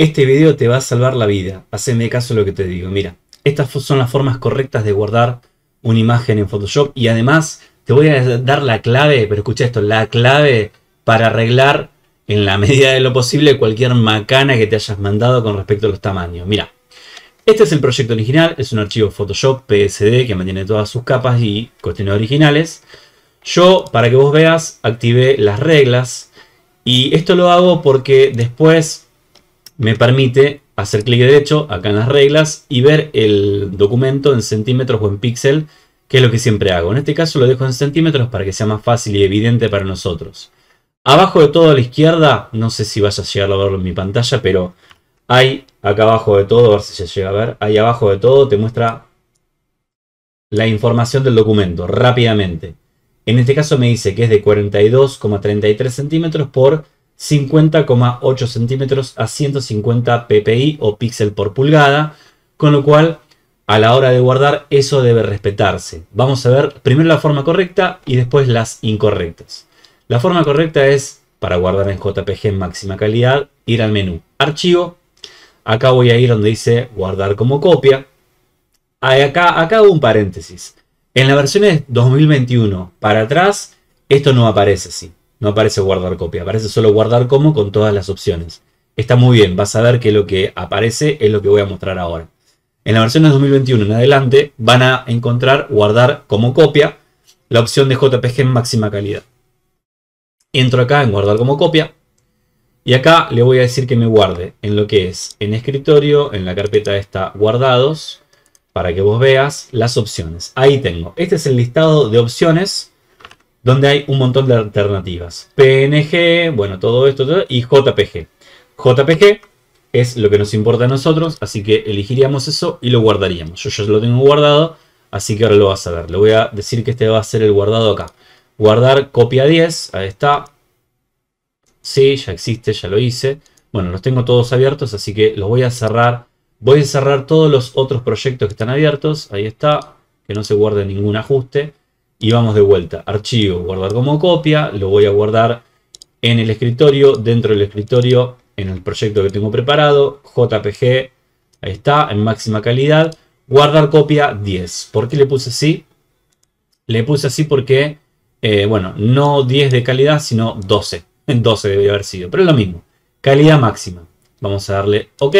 Este video te va a salvar la vida. Haceme caso lo que te digo. Mira, estas son las formas correctas de guardar una imagen en Photoshop. Y además te voy a dar la clave, pero escucha esto, la clave para arreglar en la medida de lo posible cualquier macana que te hayas mandado con respecto a los tamaños. Mira, este es el proyecto original, es un archivo Photoshop PSD que mantiene todas sus capas y cuestiones originales. Yo, para que vos veas, activé las reglas y esto lo hago porque después me permite hacer clic derecho acá en las reglas y ver el documento en centímetros o en píxel, que es lo que siempre hago. En este caso lo dejo en centímetros para que sea más fácil y evidente para nosotros. Abajo de todo a la izquierda, no sé si vas a llegar a verlo en mi pantalla, pero hay acá abajo de todo, a ver si se llega a ver, ahí abajo de todo te muestra la información del documento rápidamente. En este caso me dice que es de 42,33 centímetros por 50,8 centímetros a 150 ppi o píxel por pulgada, con lo cual a la hora de guardar eso debe respetarse. Vamos a ver primero la forma correcta y después las incorrectas. La forma correcta es, para guardar en JPG en máxima calidad, ir al menú Archivo. Acá voy a ir donde dice Guardar como copia. Acá, acá hago un paréntesis. En las versiones 2021 para atrás, esto no aparece así. No aparece guardar copia, aparece solo guardar como con todas las opciones. Está muy bien, vas a ver que lo que aparece es lo que voy a mostrar ahora. En la versión de 2021 en adelante van a encontrar guardar como copia la opción de JPG en máxima calidad. Entro acá en guardar como copia y acá le voy a decir que me guarde en lo que es en escritorio, en la carpeta esta guardados, para que vos veas las opciones. Ahí tengo, este es el listado de opciones donde hay un montón de alternativas. PNG, bueno, todo esto, y JPG. JPG es lo que nos importa a nosotros, así que elegiríamos eso y lo guardaríamos. Yo ya lo tengo guardado, así que ahora lo vas a ver. Le voy a decir que este va a ser el guardado acá. Guardar copia 10, ahí está. Sí, ya existe, ya lo hice. Bueno, los tengo todos abiertos, así que los voy a cerrar. Voy a cerrar todos los otros proyectos que están abiertos. Ahí está, que no se guarde ningún ajuste y vamos de vuelta. Archivo, guardar como copia, lo voy a guardar en el escritorio, dentro del escritorio, en el proyecto que tengo preparado, JPG, ahí está, en máxima calidad, guardar copia 10. ¿Por qué le puse así? Le puse así porque, eh, bueno, no 10 de calidad, sino 12. En 12 debería haber sido, pero es lo mismo. Calidad máxima. Vamos a darle OK.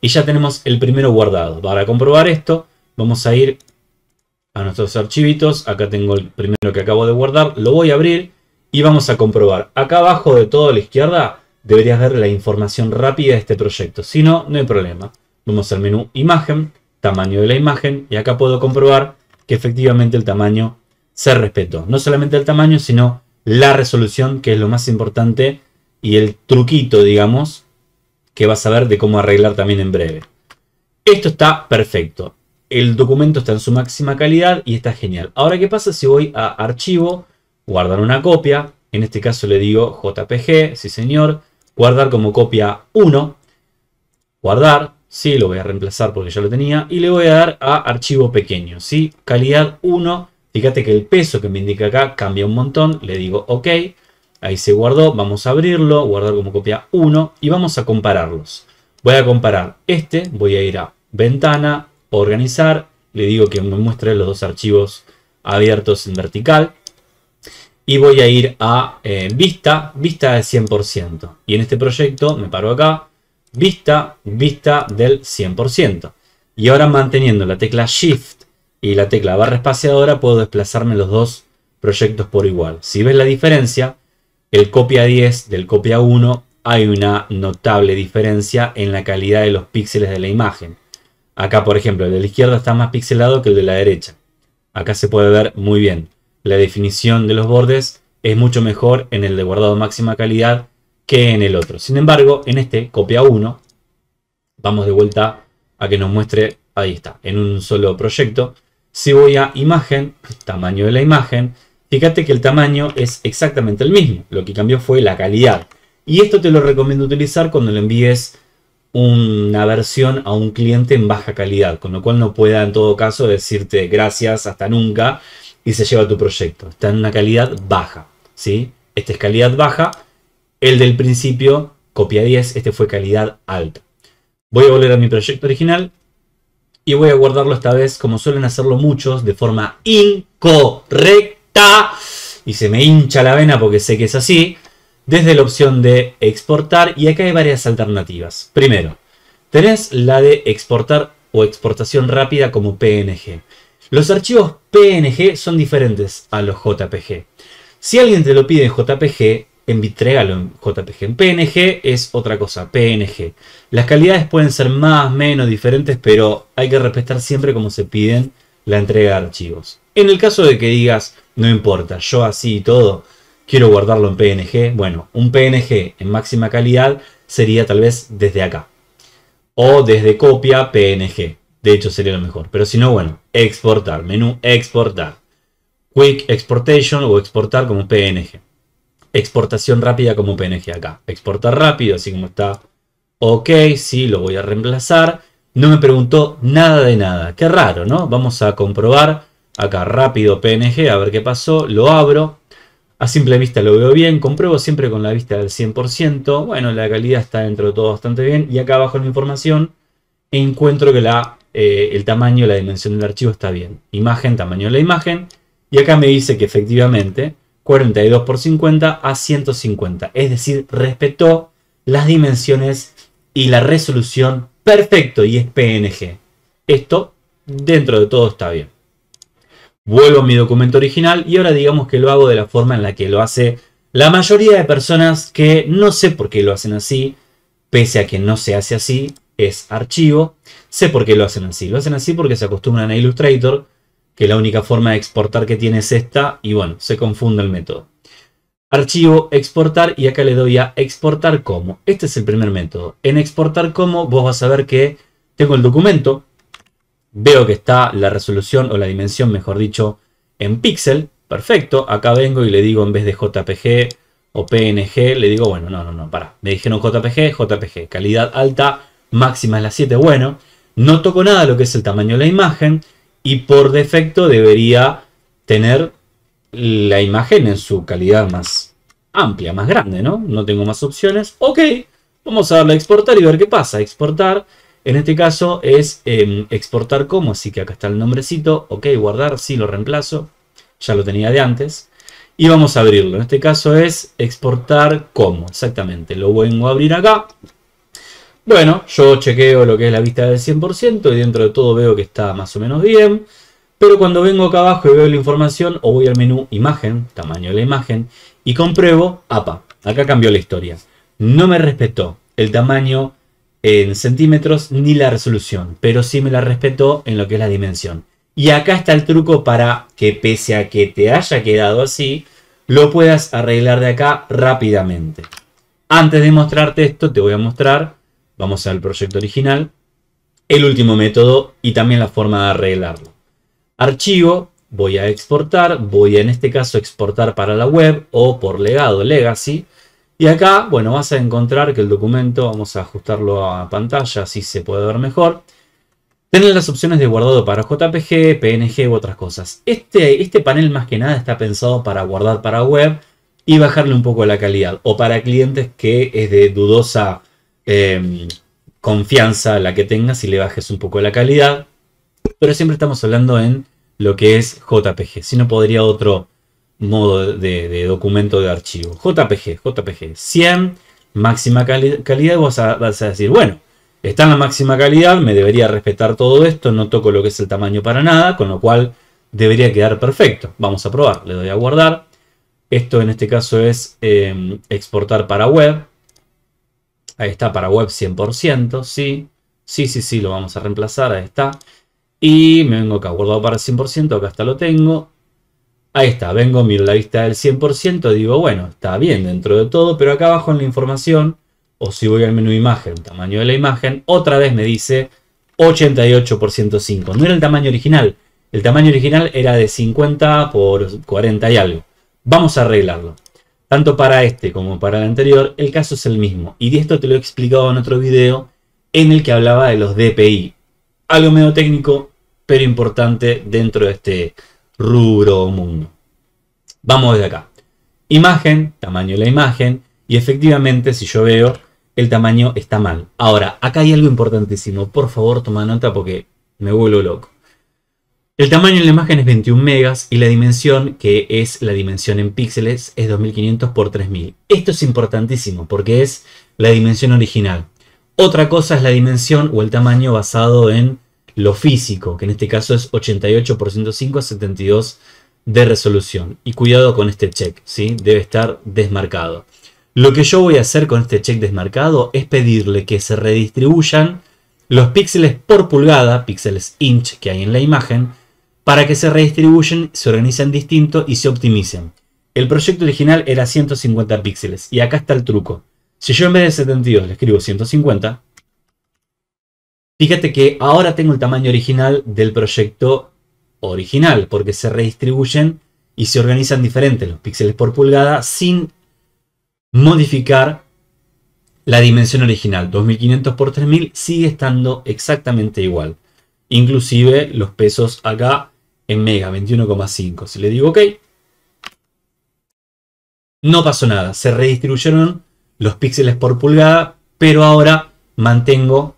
Y ya tenemos el primero guardado. Para comprobar esto, vamos a ir a nuestros archivitos. Acá tengo el primero que acabo de guardar. Lo voy a abrir y vamos a comprobar. Acá abajo de todo a la izquierda deberías ver la información rápida de este proyecto. Si no, no hay problema. Vamos al menú imagen, tamaño de la imagen y acá puedo comprobar que efectivamente el tamaño se respetó. No solamente el tamaño, sino la resolución, que es lo más importante y el truquito, digamos, que vas a ver de cómo arreglar también en breve. Esto está perfecto el documento está en su máxima calidad y está genial. Ahora, ¿qué pasa si voy a archivo, guardar una copia? En este caso le digo JPG, sí señor, guardar como copia 1, guardar, sí, lo voy a reemplazar porque ya lo tenía, y le voy a dar a archivo pequeño, sí, calidad 1, fíjate que el peso que me indica acá cambia un montón, le digo ok, ahí se guardó, vamos a abrirlo, guardar como copia 1 y vamos a compararlos. Voy a comparar este, voy a ir a ventana, organizar, le digo que me muestre los dos archivos abiertos en vertical y voy a ir a eh, vista, vista del 100%. Y en este proyecto me paro acá, vista, vista del 100%. Y ahora manteniendo la tecla Shift y la tecla barra espaciadora puedo desplazarme los dos proyectos por igual. Si ves la diferencia, el copia 10 del copia 1 hay una notable diferencia en la calidad de los píxeles de la imagen. Acá, por ejemplo, el de la izquierda está más pixelado que el de la derecha. Acá se puede ver muy bien. La definición de los bordes es mucho mejor en el de guardado máxima calidad que en el otro. Sin embargo, en este, copia 1, vamos de vuelta a que nos muestre, ahí está, en un solo proyecto. Si voy a imagen, tamaño de la imagen, fíjate que el tamaño es exactamente el mismo. Lo que cambió fue la calidad. Y esto te lo recomiendo utilizar cuando lo envíes una versión a un cliente en baja calidad, con lo cual no pueda en todo caso decirte gracias, hasta nunca, y se lleva tu proyecto. Está en una calidad baja, ¿sí? Esta es calidad baja, el del principio, copia 10, este fue calidad alta. Voy a volver a mi proyecto original y voy a guardarlo esta vez, como suelen hacerlo muchos, de forma incorrecta. Y se me hincha la vena porque sé que es así desde la opción de exportar y acá hay varias alternativas. Primero, tenés la de exportar o exportación rápida como PNG. Los archivos PNG son diferentes a los JPG. Si alguien te lo pide en JPG, entregalo en JPG. En PNG es otra cosa, PNG. Las calidades pueden ser más, menos, diferentes, pero hay que respetar siempre como se piden la entrega de archivos. En el caso de que digas, no importa, yo así y todo, quiero guardarlo en PNG. Bueno, un PNG en máxima calidad sería tal vez desde acá. O desde copia PNG. De hecho sería lo mejor. Pero si no, bueno, exportar. Menú exportar. Quick Exportation o exportar como PNG. Exportación rápida como PNG acá. Exportar rápido, así como está. Ok, sí, lo voy a reemplazar. No me preguntó nada de nada. Qué raro, ¿no? Vamos a comprobar acá rápido PNG, a ver qué pasó. Lo abro. A simple vista lo veo bien, compruebo siempre con la vista del 100%, bueno, la calidad está dentro de todo bastante bien, y acá abajo en la información encuentro que la, eh, el tamaño, la dimensión del archivo está bien. Imagen, tamaño de la imagen, y acá me dice que efectivamente 42 por 50 a 150, es decir, respetó las dimensiones y la resolución perfecto y es PNG. Esto dentro de todo está bien vuelvo a mi documento original y ahora digamos que lo hago de la forma en la que lo hace la mayoría de personas que no sé por qué lo hacen así, pese a que no se hace así, es archivo. Sé por qué lo hacen así. Lo hacen así porque se acostumbran a Illustrator, que la única forma de exportar que tiene es esta, y bueno, se confunde el método. Archivo, exportar, y acá le doy a exportar como. Este es el primer método. En exportar como, vos vas a ver que tengo el documento, veo que está la resolución o la dimensión, mejor dicho, en píxel, perfecto, acá vengo y le digo en vez de JPG o PNG, le digo, bueno, no, no, no, para, me dijeron JPG, JPG, calidad alta, máxima es la 7, bueno, no toco nada lo que es el tamaño de la imagen y por defecto debería tener la imagen en su calidad más amplia, más grande, ¿no? No tengo más opciones, ok, vamos a darle a exportar y ver qué pasa, exportar, en este caso es em, exportar como, así que acá está el nombrecito, ok, guardar, sí, lo reemplazo, ya lo tenía de antes. Y vamos a abrirlo, en este caso es exportar como, exactamente, lo vengo a abrir acá. Bueno, yo chequeo lo que es la vista del 100% y dentro de todo veo que está más o menos bien. Pero cuando vengo acá abajo y veo la información, o voy al menú imagen, tamaño de la imagen, y compruebo, apa, acá cambió la historia. No me respetó el tamaño en centímetros ni la resolución, pero sí me la respetó en lo que es la dimensión. Y acá está el truco para que pese a que te haya quedado así, lo puedas arreglar de acá rápidamente. Antes de mostrarte esto, te voy a mostrar, vamos al proyecto original, el último método y también la forma de arreglarlo. Archivo, voy a exportar, voy en este caso exportar para la web o por legado, legacy. Y acá, bueno, vas a encontrar que el documento, vamos a ajustarlo a pantalla, así se puede ver mejor. Tienen las opciones de guardado para JPG, PNG u otras cosas. Este, este panel más que nada está pensado para guardar para web y bajarle un poco la calidad. O para clientes que es de dudosa em, confianza la que tengas y le bajes un poco la calidad. Pero siempre estamos hablando en lo que es JPG. Si no podría otro modo de, documento de archivo. JPG, JPG, 100, máxima calidad, Vos a, a decir, bueno, está en la máxima calidad, me debería respetar todo esto, no toco lo que es el tamaño para nada, con lo cual debería quedar perfecto. Vamos a probar, le doy a guardar. Esto en este caso es em, exportar para web. Ahí está, para web 100%, sí. Sí, sí, sí, lo vamos a reemplazar, ahí está. Y me vengo acá, guardado para 100%, acá hasta lo tengo. Ahí está, vengo, miro la vista del 100%, digo, bueno, está bien dentro de todo, pero acá abajo en la información, o si voy al menú imagen, tamaño de la imagen, otra vez me dice 88% No era el tamaño original, el tamaño original era de 50 por 40 y algo. Vamos a arreglarlo. Tanto para este como para el anterior, el caso es el mismo. Y de esto te lo he explicado en otro video en el que hablaba de los DPI. Algo medio técnico, pero importante dentro de este rubro mundo. Vamos de acá. Imagen, tamaño de la imagen, y efectivamente si yo veo, el tamaño está mal. Ahora, acá hay algo importantísimo, por favor toma nota porque me vuelvo loco. El tamaño en la imagen es 21 megas y la dimensión, que es la dimensión en píxeles, es 2500 por 3000. Esto es importantísimo porque es la dimensión original. Otra cosa es la dimensión o el tamaño basado en lo físico, que en este caso es 88 por 72 de resolución. Y cuidado con este check, ¿sí? debe estar desmarcado. Lo que yo voy a hacer con este check desmarcado es pedirle que se redistribuyan los píxeles por pulgada, píxeles inch que hay en la imagen, para que se redistribuyen, se organicen distinto y se optimicen. El proyecto original era 150 píxeles y acá está el truco. Si yo en vez de 72 le escribo 150, Fíjate que ahora tengo el tamaño original del proyecto original, porque se redistribuyen y se organizan diferentes los píxeles por pulgada sin modificar la dimensión original. 2500 por 3000 sigue estando exactamente igual. Inclusive los pesos acá en mega, 21,5. Si le digo ok, no pasó nada. Se redistribuyeron los píxeles por pulgada, pero ahora mantengo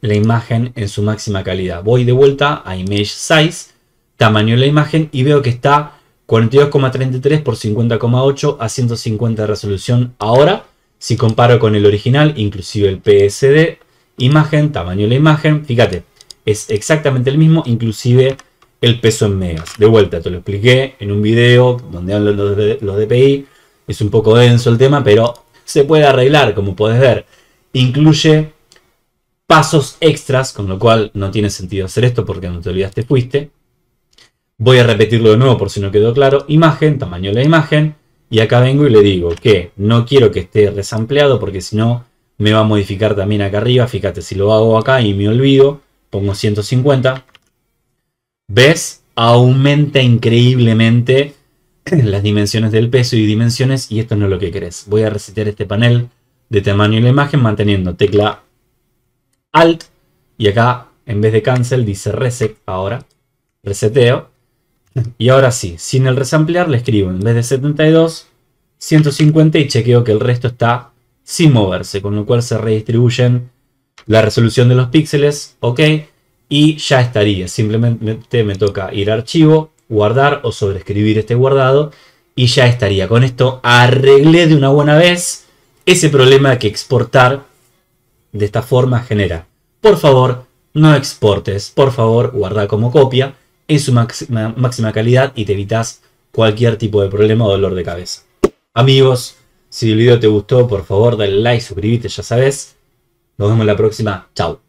la imagen en su máxima calidad. Voy de vuelta a Image Size, tamaño de la imagen y veo que está 42,33 por 50,8 a 150 de resolución ahora. Si comparo con el original, inclusive el PSD, imagen, tamaño de la imagen, fíjate, es exactamente el mismo, inclusive el peso en megas. De vuelta, te lo expliqué en un video donde hablo de los DPI. Es un poco denso el tema, pero se puede arreglar, como puedes ver. Incluye pasos extras, con lo cual no tiene sentido hacer esto porque no te olvidaste fuiste. Voy a repetirlo de nuevo por si no quedó claro. Imagen, tamaño de la imagen. Y acá vengo y le digo que no quiero que esté resampleado porque si no me va a modificar también acá arriba. Fíjate, si lo hago acá y me olvido, pongo 150. ¿Ves? Aumenta increíblemente las dimensiones del peso y dimensiones y esto no es lo que querés. Voy a resetear este panel de tamaño y la imagen manteniendo tecla Alt y acá en vez de cancel dice reset ahora, reseteo. Y ahora sí, sin el resamplear le escribo en vez de 72, 150 y chequeo que el resto está sin moverse, con lo cual se redistribuyen la resolución de los píxeles, ok, y ya estaría. Simplemente me toca ir a archivo, guardar o sobreescribir este guardado y ya estaría. Con esto arreglé de una buena vez ese problema que exportar de esta forma genera. Por favor, no exportes. Por favor, guarda como copia en su máxima, máxima calidad y te evitas cualquier tipo de problema o dolor de cabeza. Amigos, si el video te gustó, por favor dale like, suscríbete, ya sabes. Nos vemos la próxima. Chao.